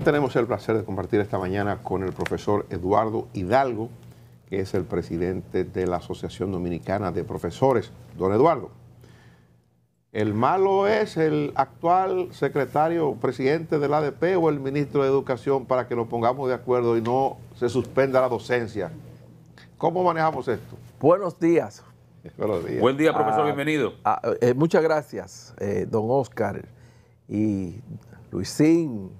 tenemos el placer de compartir esta mañana con el profesor Eduardo Hidalgo, que es el presidente de la Asociación Dominicana de Profesores. Don Eduardo, ¿el malo es el actual secretario presidente del ADP o el ministro de Educación para que nos pongamos de acuerdo y no se suspenda la docencia? ¿Cómo manejamos esto? Buenos días. Buen día, profesor, ah, bienvenido. Ah, eh, muchas gracias, eh, don Oscar y Luisín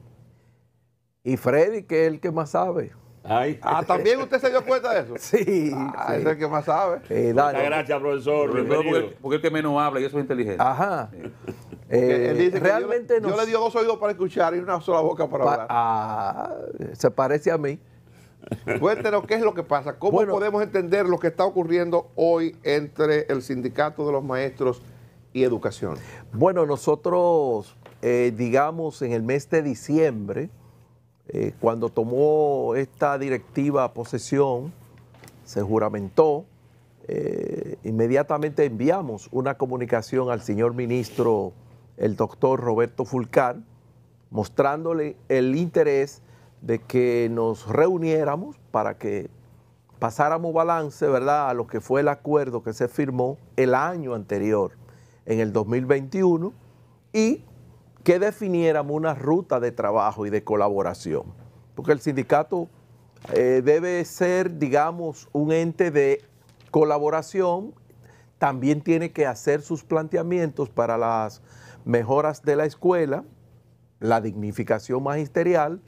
y Freddy, que es el que más sabe. Ah, también usted se dio cuenta de eso. Sí. Ah, es el que más sabe. Eh, Muchas gracias, profesor. Porque, porque, el que menos habla, y yo soy inteligente. Ajá. Eh, realmente no yo, le dio dos oídos para escuchar y una sola boca para hablar. Ah, se parece a mí. Cuéntenos qué es lo que pasa, cómo podemos entender lo que está ocurriendo hoy entre el sindicato de los maestros y educación. Bueno, nosotros, eh, digamos, en el mes de diciembre, eh, cuando tomó esta directiva posesión, se juramentó, eh, inmediatamente enviamos una comunicación al señor ministro, el doctor Roberto Fulcar, mostrándole el interés de que nos reuniéramos para que pasáramos balance, ¿verdad?, a lo que fue el acuerdo que se firmó el año anterior, en el 2021, y que definiéramos una ruta de trabajo y de colaboración, porque el sindicato eh, debe ser, digamos, un ente de colaboración, también tiene que hacer sus planteamientos para las mejoras de la escuela, la dignificación magisterial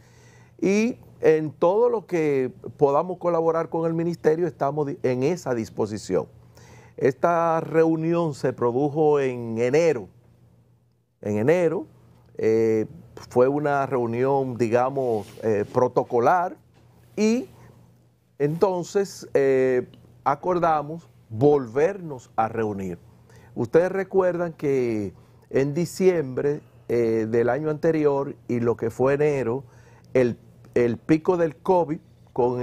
y en todo lo que podamos colaborar con el ministerio estamos en esa disposición. Esta reunión se produjo en enero, en enero, eh, fue una reunión, digamos, eh, protocolar y entonces eh, acordamos volvernos a reunir. Ustedes recuerdan que en diciembre del año anterior y lo que fue enero, el, pico del COVID con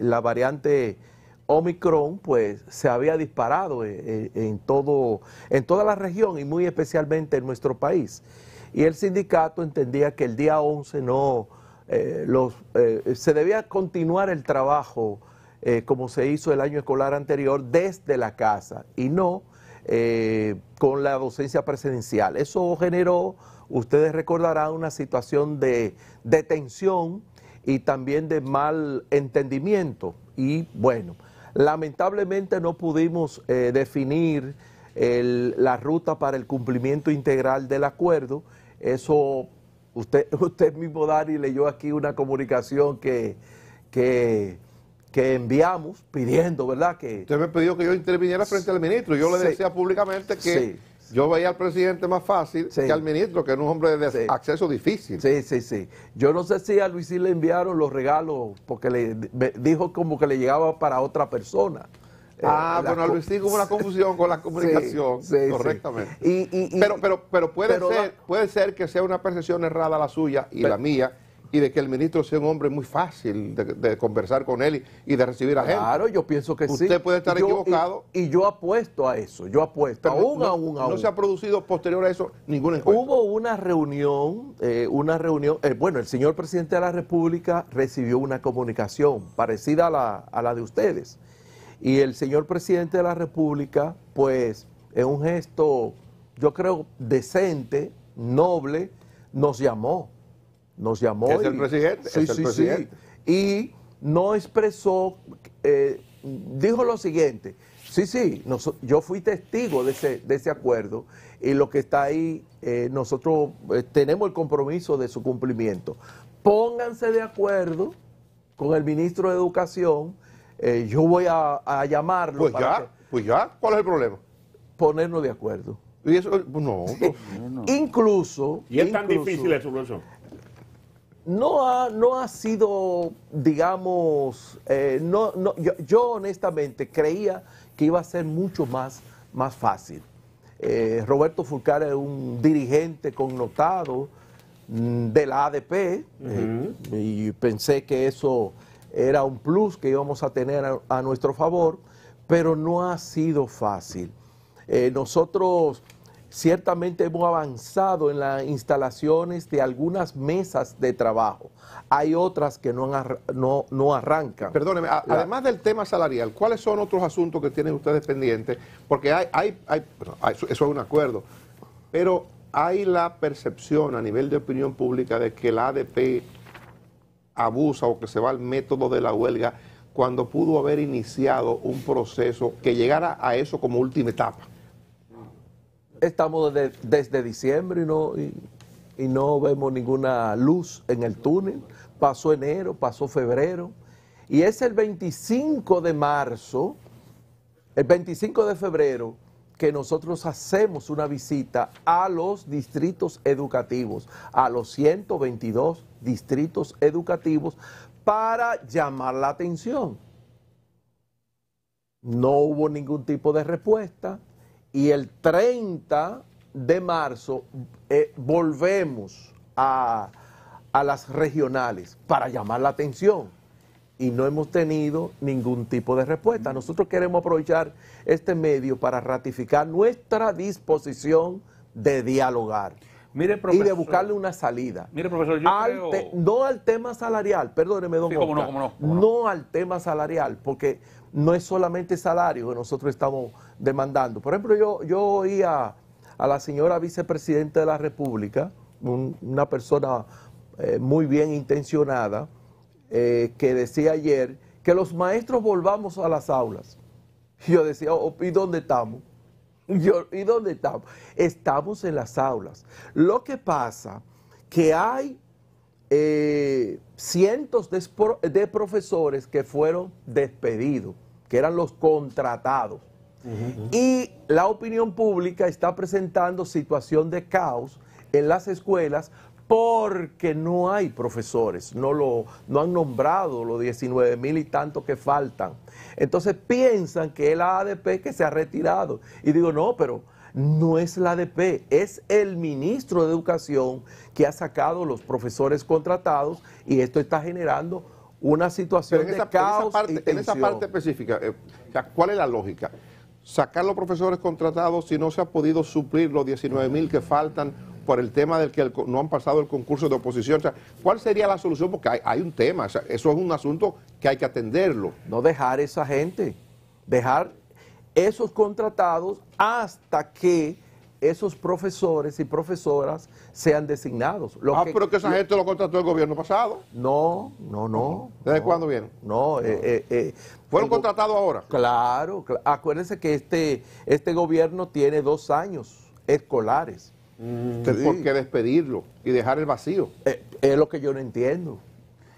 la variante Omicron pues se había disparado en, todo, en toda la región y muy especialmente en nuestro país y el sindicato entendía que el día 11 no, eh, los, eh, se debía continuar el trabajo eh, como se hizo el año escolar anterior desde la casa y no con la docencia presidencial. Eso generó, ustedes recordarán, una situación de, de tensión y también de mal entendimiento. Y bueno, lamentablemente no pudimos definir la ruta para el cumplimiento integral del acuerdo. Eso usted, usted mismo, Dani, leyó aquí una comunicación que, que, que enviamos pidiendo, ¿verdad? Que, usted me pidió que yo interviniera frente al ministro. Yo le decía públicamente que yo veía al presidente más fácil que al ministro, que era un hombre de acceso difícil. Sí, sí, sí. Yo no sé si a Luis le enviaron los regalos porque le dijo como que le llegaba para otra persona. Eh, ah, bueno, Luis sí hubo una confusión con la comunicación. correctamente. pero, pero, puede ser, puede ser que sea una percepción errada la suya y la mía y de que el ministro sea un hombre muy fácil de, conversar con él y, de recibir a gente. Claro, yo pienso que sí. Usted puede estar equivocado. Y, yo apuesto a eso, yo apuesto. aún, no, aún, aún. No se ha producido posterior a eso ningún encuentro. Hubo una reunión, eh, una reunión, eh, bueno, el señor presidente de la República recibió una comunicación parecida a la, a la de ustedes. Y el señor presidente de la República, pues, es un gesto, yo creo, decente, noble, nos llamó. Nos llamó. Es el presidente. Sí, sí. Y no expresó, eh, dijo lo siguiente. Sí, sí, yo fui testigo de ese, de ese acuerdo y lo que está ahí, eh, nosotros eh, tenemos el compromiso de su cumplimiento. Pónganse de acuerdo con el ministro de Educación eh, yo voy a, llamarlo. Pues ya, pues ya, ¿cuál es el problema? Ponernos de acuerdo. Y eso, pues, no, incluso. Y es tan difícil eso, solución. No ha, no ha sido, digamos, eh, no, no, yo, honestamente creía que iba a ser mucho más, más fácil. Eh, Roberto Fulcar es un dirigente connotado mm, de la ADP y pensé que eso era un plus que íbamos a tener a, nuestro favor, pero no ha sido fácil. Eh, nosotros ciertamente hemos avanzado en las instalaciones de algunas mesas de trabajo. Hay otras que no, no, no arrancan. Perdóneme, además del tema salarial, ¿cuáles son otros asuntos que tienen ustedes pendientes? Porque hay, eso, eso es un acuerdo, pero hay la percepción a nivel de opinión pública de que la ADP abusa o que se va al método de la huelga cuando pudo haber iniciado un proceso que llegara a eso como última etapa. Estamos desde, diciembre y no, y no vemos ninguna luz en el túnel. Pasó enero, pasó febrero. Y es el 25 de marzo, el 25 de febrero, que nosotros hacemos una visita a los distritos educativos, a los 122 distritos educativos para llamar la atención. No hubo ningún tipo de respuesta y el 30 de marzo eh, volvemos a, a las regionales para llamar la atención y no hemos tenido ningún tipo de respuesta. Nosotros queremos aprovechar este medio para ratificar nuestra disposición de dialogar. Mire, y de buscarle una salida. Mire, profesor, no al tema salarial, perdóneme, don no, al tema salarial, porque no es solamente salario que nosotros estamos demandando. Por ejemplo, yo, yo oí a, la señora vicepresidenta de la República, una persona eh, muy bien intencionada, eh, que decía ayer que los maestros volvamos a las aulas. Y yo decía, oh, ¿y dónde estamos? ¿Y dónde estamos? Estamos en las aulas. Lo que pasa que hay eh, cientos de, profesores que fueron despedidos, que eran los contratados. Y la opinión pública está presentando situación de caos en las escuelas porque no hay profesores, no, lo, han nombrado los 19 mil y tantos que faltan. Entonces piensan que es la ADP que se ha retirado. Y digo, no, pero no es la ADP, es el ministro de Educación que ha sacado los profesores contratados y esto está generando una situación de caos. En esa parte, en esa parte específica, eh, ¿cuál es la lógica? Sacar los profesores contratados si no se ha podido suplir los 19 mil que faltan por el tema del que no han pasado el concurso de oposición. ¿Cuál sería la solución? Porque hay, un tema, eso es un asunto que hay que atenderlo. No dejar esa gente, dejar esos contratados hasta que esos profesores y profesoras sean designados. ah, pero que esa gente lo contrató el gobierno pasado. No, no, no. ¿Desde cuándo vienen? No, eh, eh, eh, ¿Fueron contratados ahora? Claro, acuérdense que este, este gobierno tiene dos años escolares. Mm, ¿Por qué despedirlo y dejar el vacío? Eh, es lo que yo no entiendo.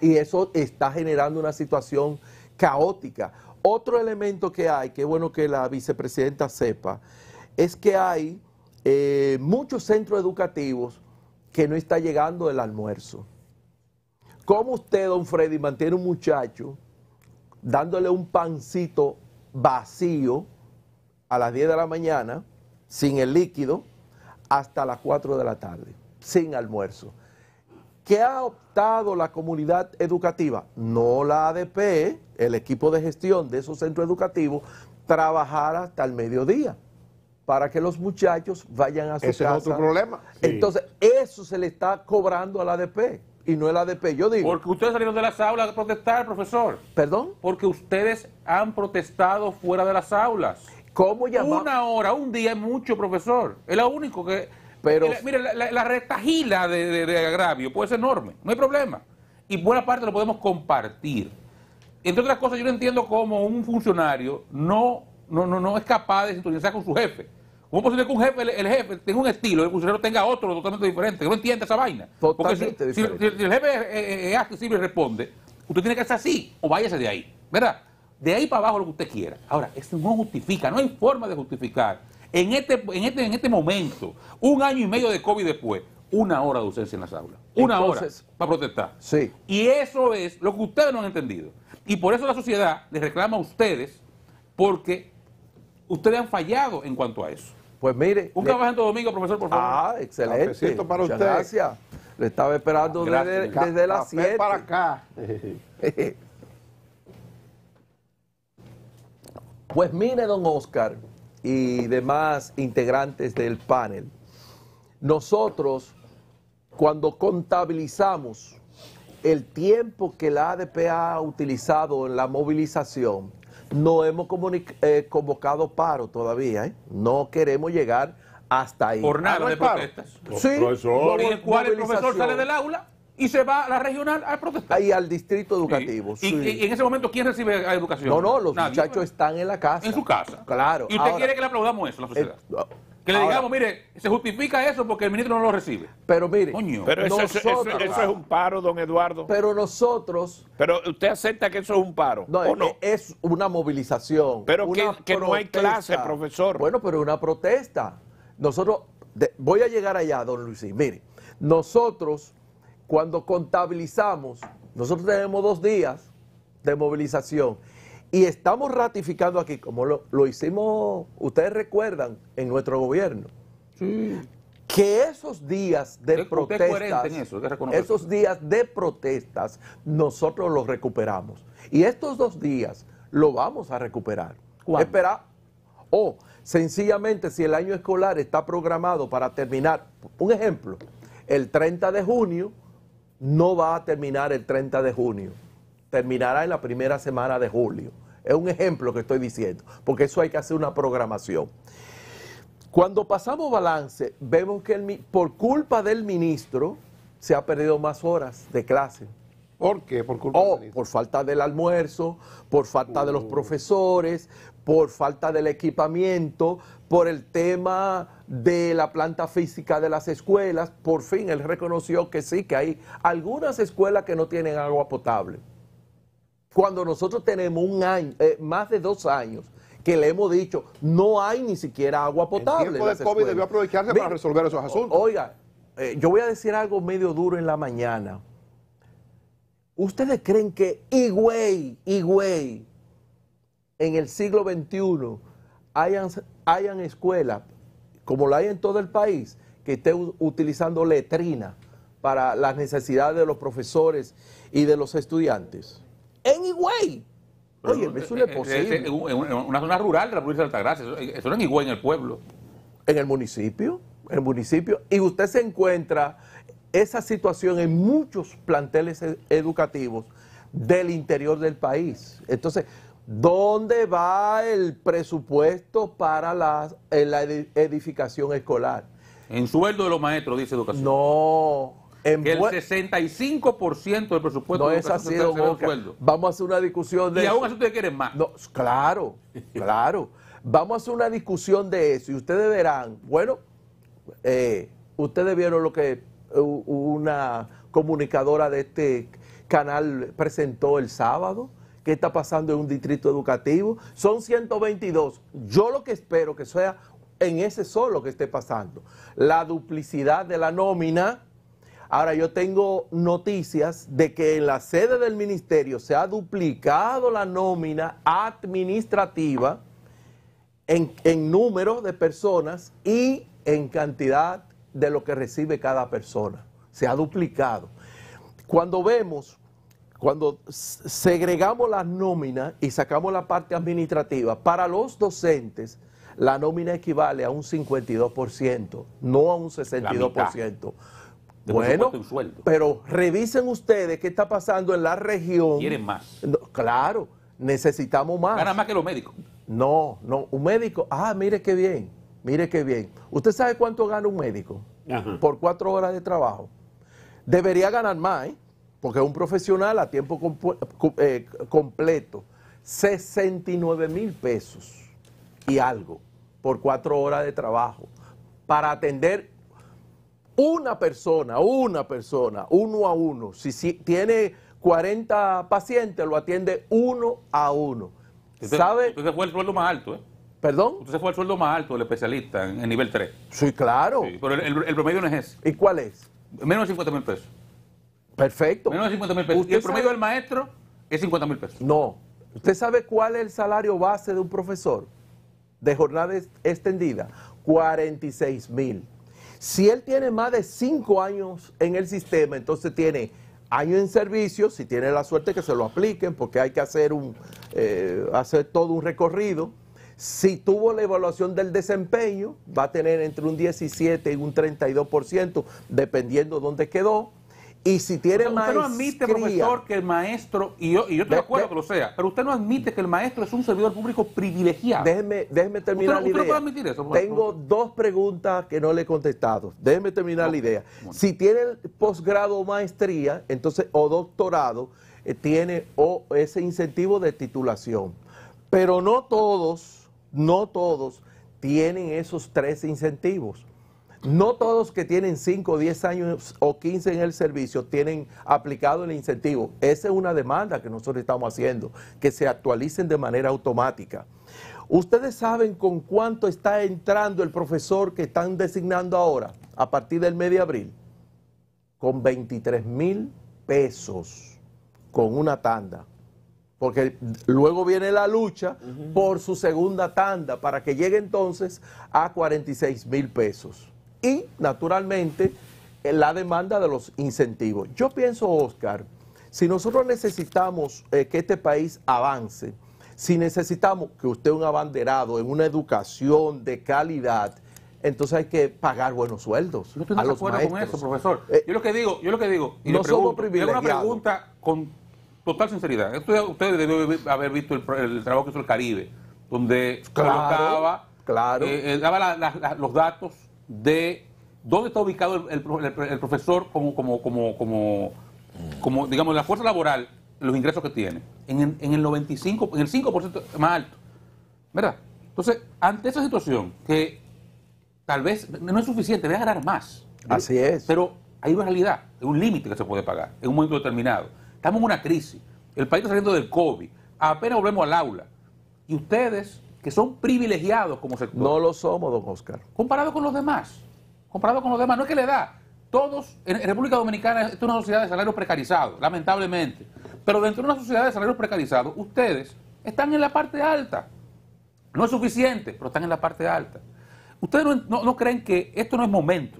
Y eso está generando una situación caótica. Otro elemento que hay, que es bueno que la vicepresidenta sepa, es que hay eh, muchos centros educativos que no está llegando el almuerzo. ¿Cómo usted, don Freddy, mantiene un muchacho dándole un pancito vacío a las 10 de la mañana, sin el líquido, hasta las 4 de la tarde, sin almuerzo. ¿Qué ha optado la comunidad educativa? No la ADP, el equipo de gestión de esos centros educativos, trabajar hasta el mediodía para que los muchachos vayan a su Ese es otro problema. Entonces, eso se le está cobrando a la ADP y no la ADP, yo digo. Porque ustedes salieron de las aulas a protestar, profesor. ¿Perdón? Porque ustedes han protestado fuera de las aulas. ¿Cómo Una hora, un día es mucho, profesor. Es lo único que... Pero... Mire, la, la, de, agravio puede ser enorme, no hay problema. Y buena parte lo podemos compartir. Entre otras cosas, yo no entiendo cómo un funcionario no, no, no, es capaz de sintonizar con su jefe. ¿Cómo puede posible que un jefe, el, jefe tenga un estilo el funcionario tenga otro totalmente diferente? Que no entiende esa vaina. Totalmente si, el jefe eh, eh, es, accesible y responde, usted tiene que hacer así o váyase de ahí, ¿verdad? De ahí para abajo lo que usted quiera. Ahora, esto no justifica, no hay forma de justificar este, en este, en este, momento, un año y medio de COVID después, una hora de ausencia en las aulas. Una hora para protestar. Sí. Y eso es lo que ustedes no han entendido. Y por eso la sociedad les reclama a ustedes, porque ustedes han fallado en cuanto a eso. Pues mire. Un trabajo en domingo, profesor, por favor. Ah, excelente. para usted. Gracias. Le estaba esperando desde, desde las 7. para acá. Pues mire, don Oscar y demás integrantes del panel, nosotros cuando contabilizamos el tiempo que la ADP ha utilizado en la movilización, no hemos eh, convocado paro todavía, ¿eh? no queremos llegar hasta ahí. Jornada ah, de protestas. Sí, profesor. ¿cuál el profesor sale del aula? y se va a la regional a protestar. ahí al distrito educativo. Y, en ese momento, ¿quién recibe la educación? No, no, los muchachos están en la casa. En su casa. Claro. Y usted quiere que le aplaudamos eso, la eh, sociedad. que le digamos, mire, se justifica eso porque el ministro no lo recibe. Pero mire, eso, es un paro, don Eduardo. Pero nosotros. Pero usted acepta que eso es un paro. No, eh, es, una movilización. Pero que, no hay clase, profesor. Bueno, pero es una protesta. Nosotros, voy a llegar allá, don Luis. Mire, nosotros cuando contabilizamos, nosotros tenemos dos días de movilización y estamos ratificando aquí, como lo, hicimos, ustedes recuerdan, en nuestro gobierno, que esos días de protestas, esos días de protestas, nosotros los recuperamos. Y estos dos días lo vamos a recuperar. Espera, o sencillamente si el año escolar está programado para terminar, un ejemplo, el 30 de junio, no va a terminar el 30 de junio, terminará en la primera semana de julio. Es un ejemplo que estoy diciendo, porque eso hay que hacer una programación. Cuando pasamos balance, vemos que por culpa del ministro se ha perdido más horas de clase. ¿Por qué? Por oh, Por falta del almuerzo, por falta de los uh. profesores, por falta del equipamiento, por el tema de la planta física de las escuelas. Por fin él reconoció que sí, que hay algunas escuelas que no tienen agua potable. Cuando nosotros tenemos un año, eh, más de dos años que le hemos dicho, no hay ni siquiera agua potable. El tiempo de COVID debió aprovecharse para resolver esos asuntos. Oiga, eh, yo voy a decir algo medio duro en la mañana. ¿Ustedes creen que Higüey, Higüey, en el siglo XXI hayan, escuelas, como la hay en todo el país, que estén utilizando letrina para las necesidades de los profesores y de los estudiantes. En Higüey. Oye, es posible. En una zona rural de la provincia de Altagracia, eso, eso no es en en el pueblo. En el municipio, en el municipio. Y usted se encuentra esa situación en muchos planteles e, educativos del interior del país. Entonces, ¿Dónde va el presupuesto para la, la edificación escolar? En sueldo de los maestros, dice educación. No. En el 65% del presupuesto no es así, Vamos a hacer una discusión de y eso. Y aún así ustedes quieren más. claro, claro. Vamos a hacer una discusión de eso y ustedes verán, bueno, eh, ustedes vieron lo que una comunicadora de este canal presentó el sábado qué está pasando en un distrito educativo. Son 122. Yo lo que espero que sea en ese solo que esté pasando. La duplicidad de la nómina. Ahora yo tengo noticias de que en la sede del ministerio se ha duplicado la nómina administrativa en, en número de personas y en cantidad de lo que recibe cada persona. Se ha duplicado. Cuando vemos cuando segregamos las nóminas y sacamos la parte administrativa, para los docentes la nómina equivale a un 52%, no a un 62%. Bueno, pero revisen ustedes qué está pasando en la región. Quieren más. claro, necesitamos más. Ganan más que los médicos. No, no, un médico, ah, mire qué bien, mire qué bien. ¿Usted sabe cuánto gana un médico por cuatro horas de trabajo? Debería ganar más, ¿eh? porque es un profesional a tiempo eh, completo, 69 mil pesos y algo por cuatro horas de trabajo para atender una persona, una persona, uno a uno. Si, tiene 40 pacientes, lo atiende uno a uno. Usted ¿Sabe? fue el sueldo más alto, ¿eh? ¿Perdón? se fue el sueldo más alto del especialista en, nivel 3. Sí, claro. pero el, el, promedio no es ese. ¿Y cuál es? Menos de 50 mil pesos. Perfecto. Menos de 50 mil pesos. ¿Y el promedio del maestro es 50 mil pesos? No. ¿Usted sabe cuál es el salario base de un profesor de jornada extendida? 46 mil. Si él tiene más de 5 años en el sistema, entonces tiene año en servicio, si tiene la suerte que se lo apliquen, porque hay que hacer, un, eh, hacer todo un recorrido. Si tuvo la evaluación del desempeño, va a tener entre un 17 y un 32%, dependiendo dónde quedó. Y si tiene usted maestría... Usted no admite, profesor, que el maestro, y yo, estoy de, acuerdo que lo sea, pero usted no admite que el maestro es un servidor público privilegiado. Déjeme, déjeme terminar la idea. eso, Tengo dos preguntas que no le he contestado. Déjeme terminar la idea. Si tiene posgrado o maestría, entonces, o doctorado, eh, tiene o ese incentivo de titulación. Pero no todos, no todos tienen esos tres incentivos. No todos que tienen 5, 10 años o 15 en el servicio tienen aplicado el incentivo. Esa es una demanda que nosotros estamos haciendo, que se actualicen de manera automática. Ustedes saben con cuánto está entrando el profesor que están designando ahora, a partir del mes de abril, con 23 mil pesos, con una tanda. Porque luego viene la lucha por su segunda tanda, para que llegue entonces a 46 mil pesos y naturalmente eh, la demanda de los incentivos. Yo pienso, Oscar, si nosotros necesitamos eh, que este país avance, si necesitamos que usted un abanderado en una educación de calidad, entonces hay que pagar buenos sueldos. No estoy a de los acuerdo con eso, profesor. Eh, yo lo que digo, yo lo que digo, y no le pregunto, somos una pregunta con total sinceridad. Usted, debe haber visto el, trabajo que hizo el Caribe, donde colocaba, claro. daba los datos de dónde está ubicado el, profesor como, como, como, como, digamos, la fuerza laboral, los ingresos que tiene. En, el 95, en el 5% más alto. ¿Verdad? Entonces, ante esa situación, que tal vez no es suficiente, a ganar más. Así es. Pero hay una realidad, hay un límite que se puede pagar en un momento determinado. Estamos en una crisis, el país está saliendo del COVID, apenas volvemos al aula. Y ustedes, que son privilegiados como sector. No lo somos, don Oscar. Comparado con los demás. Comparado con los demás. No es que le da. Todos, en República Dominicana, esto es una sociedad de salarios precarizados... lamentablemente. Pero dentro de una sociedad de salarios precarizados, ustedes están en la parte alta. No es suficiente, pero están en la parte alta. Ustedes no, creen que esto no es momento.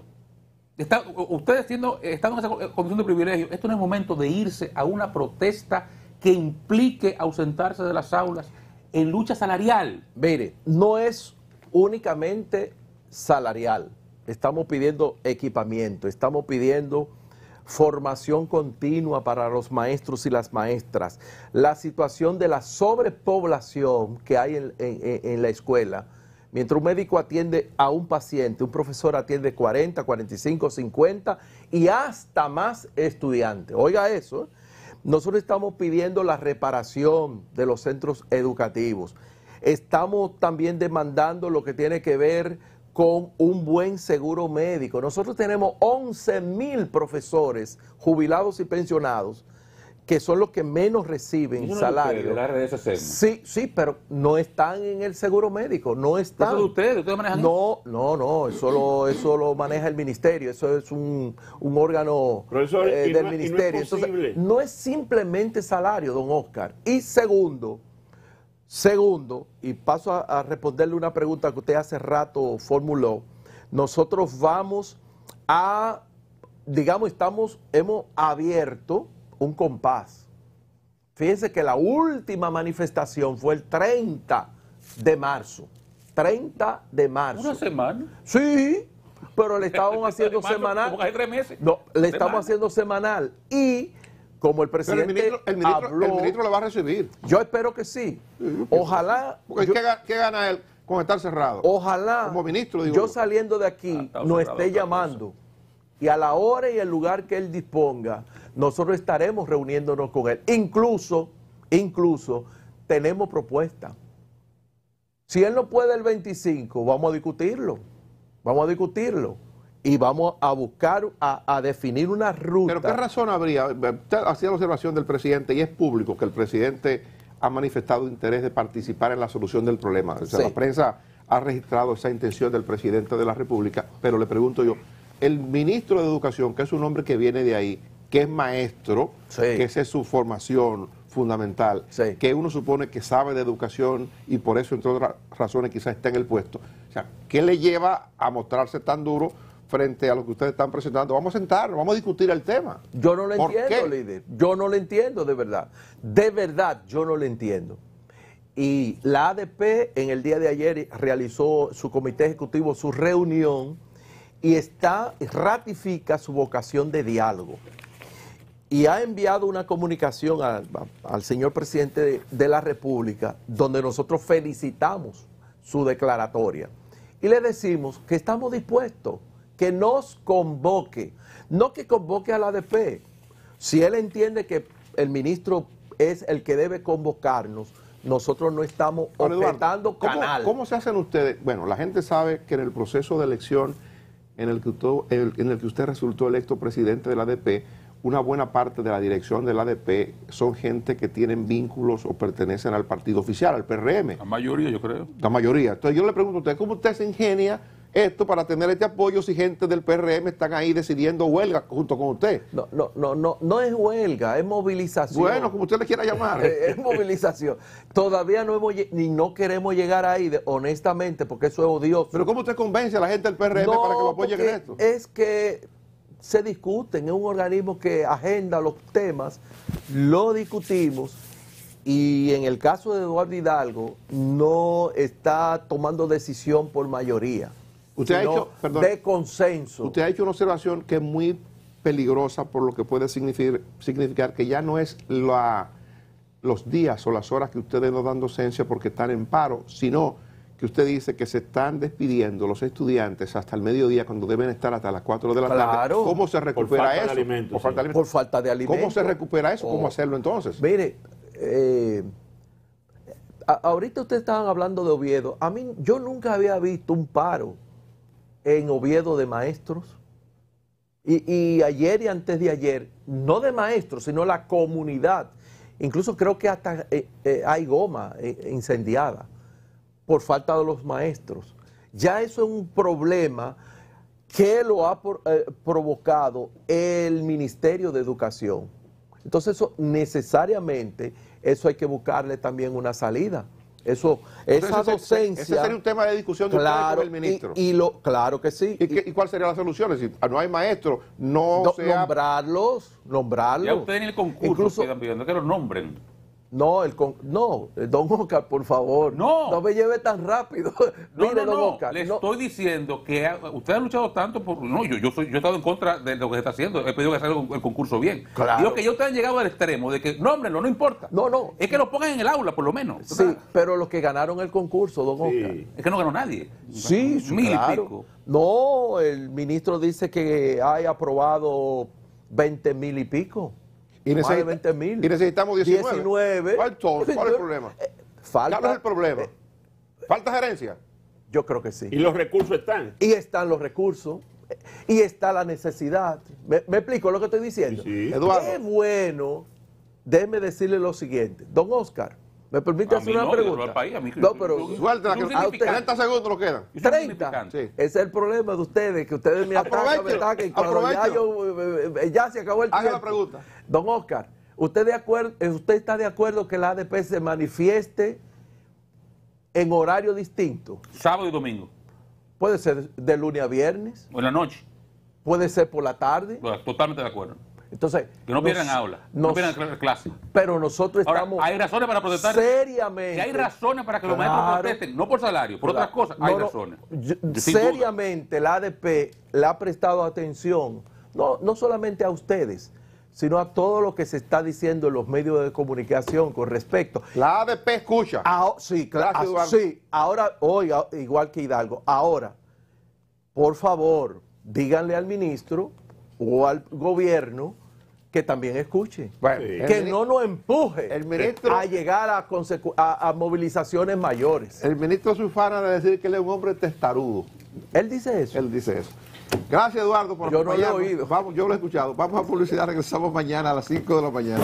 ustedes siendo, están en esa condición de privilegio, esto no es momento de irse a una protesta que implique ausentarse de las aulas, en lucha salarial. Mire, no es únicamente salarial. Estamos pidiendo equipamiento, estamos pidiendo formación continua para los maestros y las maestras, la situación de la sobrepoblación que hay en, la escuela. Mientras un médico atiende a un paciente, un profesor atiende 40, 45, 50 y hasta más estudiantes. Oiga eso, ¿eh? Nosotros estamos pidiendo la reparación de los centros educativos. Estamos también demandando lo que tiene que ver con un buen seguro médico. Nosotros tenemos 11 mil profesores jubilados y pensionados que son los que menos reciben salario. sí, sí, pero no están en el seguro médico, no están. ustedes? ¿Ustedes No, no, no, eso lo, eso maneja el ministerio, eso es un, órgano eh, del ministerio. No es, simplemente salario, don Oscar. Y segundo, segundo, y paso a, a responderle una pregunta que usted hace rato formuló, nosotros vamos a, digamos, estamos, hemos abierto un compás. Fíjense que la última manifestación fue el 30 de marzo. 30 de marzo. ¿Una semana? Sí, pero le estaban haciendo semanal. tres meses. No, le estamos haciendo semanal. Y como el presidente. el, ministro, habló, lo va a recibir. Yo espero que sí. ojalá. ¿qué, gana él con estar cerrado? Ojalá. Como ministro, Yo saliendo de aquí ah, no esté llamando. Y a la hora y el lugar que él disponga nosotros estaremos reuniéndonos con él. Incluso, incluso tenemos propuesta. Si él no puede el 25, vamos a discutirlo. Vamos a discutirlo. Y vamos a buscar, a, definir una ruta. Pero ¿qué razón habría? Usted hacía la observación del presidente y es público que el presidente ha manifestado interés de participar en la solución del problema. O la prensa ha registrado esa intención del presidente de la República, pero le pregunto yo, el ministro de Educación, que es un hombre que viene de ahí, que es maestro, que esa es su formación fundamental, que uno supone que sabe de educación y por eso, entre otras razones, quizás está en el puesto. O sea, ¿qué le lleva a mostrarse tan duro frente a lo que ustedes están presentando? Vamos a sentarnos, vamos a discutir el tema. Yo no lo entiendo, líder. Yo no lo entiendo, de verdad. De verdad, yo no lo entiendo. Y la ADP en el día de ayer realizó su comité ejecutivo, su reunión, y está, ratifica su vocación de diálogo y ha enviado una comunicación al señor presidente de, la República donde nosotros felicitamos su declaratoria y le decimos que estamos dispuestos, que nos convoque, no que convoque a la ADP. Si él entiende que el ministro es el que debe convocarnos, nosotros no estamos objetando canal. ¿cómo, ¿Cómo se hacen ustedes? Bueno, la gente sabe que en el proceso de elección en el que en el que usted resultó electo presidente de la ADP, una buena parte de la dirección del ADP son gente que tienen vínculos o pertenecen al partido oficial, al PRM. La mayoría, yo creo. La mayoría. Entonces yo le pregunto a usted, ¿cómo usted se ingenia esto para tener este apoyo si gente del PRM están ahí decidiendo huelga junto con usted? No, no, no, no, no es huelga, es movilización. Bueno, como usted le quiera llamar. es movilización. Todavía no hemos ni no queremos llegar ahí, honestamente, porque eso es odioso. Pero ¿cómo usted convence a la gente del PRM para que lo apoyen en esto? Es que se discuten, es un organismo que agenda los temas, lo discutimos y en el caso de Eduardo Hidalgo no está tomando decisión por mayoría, usted ha hecho, de consenso. Usted ha hecho una observación que es muy peligrosa por lo que puede significar, significar que ya no es la, los días o las horas que ustedes nos dan docencia porque están en paro, sino que usted dice que se están despidiendo los estudiantes hasta el mediodía cuando deben estar hasta las 4 de la tarde. ¿Cómo se recupera eso? por, falta de alimentos. ¿Cómo se recupera eso? ¿Cómo oh. hacerlo entonces? Mire, eh, ahorita ustedes estaban hablando de Oviedo. A mí, yo nunca había visto un paro en Oviedo de maestros. Y, ayer y antes de ayer, no de maestros, sino la comunidad. Incluso creo que hasta eh, eh, hay goma incendiada por falta de los maestros. Ya eso es un problema que lo ha eh, provocado el Ministerio de Educación. Entonces necesariamente, eso hay que buscarle también una salida. Eso, esa docencia. Ese sería un tema de discusión del claro, ministro. Y, lo, claro que sí. ¿Y, cuál sería la solución? Si ah, no hay maestros, no, Nombrarlos, nombrarlos. Ya ustedes en el concurso Incluso, pidiendo que los nombren. No, el con... no, eh, don Oscar, por favor. No. No me lleve tan rápido. No, no, no, Oscar, Le estoy diciendo que usted ha luchado tanto por. No, yo, yo, soy, yo he estado en contra de lo que se está haciendo. He pedido que salga el concurso bien. Claro. Digo que ellos te han llegado al extremo de que, no, hombre, no importa. No, no. Es que lo pongan en el aula, por lo menos. Sí, pero los que ganaron el concurso, don Oscar. Es que no ganó nadie. Sí, Mil y pico. No, el ministro dice que hay aprobado 20 mil y pico. Y necesitamos 19. ¿Cuál, es el problema? Eh, falta, ¿Cuál es el problema? Eh, ¿Falta gerencia? Yo creo que sí. ¿Y los recursos están? Y están los recursos. Eh, y está la necesidad. ¿Me, explico lo que estoy diciendo? sí. Eduardo. Qué bueno, déjeme decirle lo siguiente. Don Oscar, ¿Me permite hacer una pregunta? no, pero. suelta, que a 30 segundos lo quedan. 30. Sí. Ese es el problema de ustedes, que ustedes me atacan, me atacan. cuando eh, eh, eh, ya, se acabó el tiempo. Haga la pregunta. Don Oscar, ¿usted, de acuerdo, ¿usted está de acuerdo que la ADP se manifieste en horario distinto? Sábado y domingo. Puede ser de lunes a viernes. O en la noche. Puede ser por la tarde. Totalmente de acuerdo. Entonces, que no pierdan aula, no pierdan clase. Pero nosotros Ahora, estamos hay razones para protestar. Seriamente. Que hay razones para que los maestros protesten, no por salario, por otras cosas, hay razones. seriamente la ADP le ha prestado atención, no, no solamente a ustedes, sino a todo lo que se está diciendo en los medios de comunicación con respecto. La ADP escucha. sí, claro. Ah, sí, ahora, hoy, ah, igual que Hidalgo. Ahora, por favor, díganle al ministro o al gobierno que también escuche, que no nos empuje el ministro, a llegar a, movilizaciones mayores. El ministro Sufana de decir que él es un hombre testarudo. Él dice eso. Él dice eso. Gracias, Eduardo, por Yo no lo he oído. yo lo he escuchado. Vamos a publicidad, regresamos mañana a las 5 de la mañana.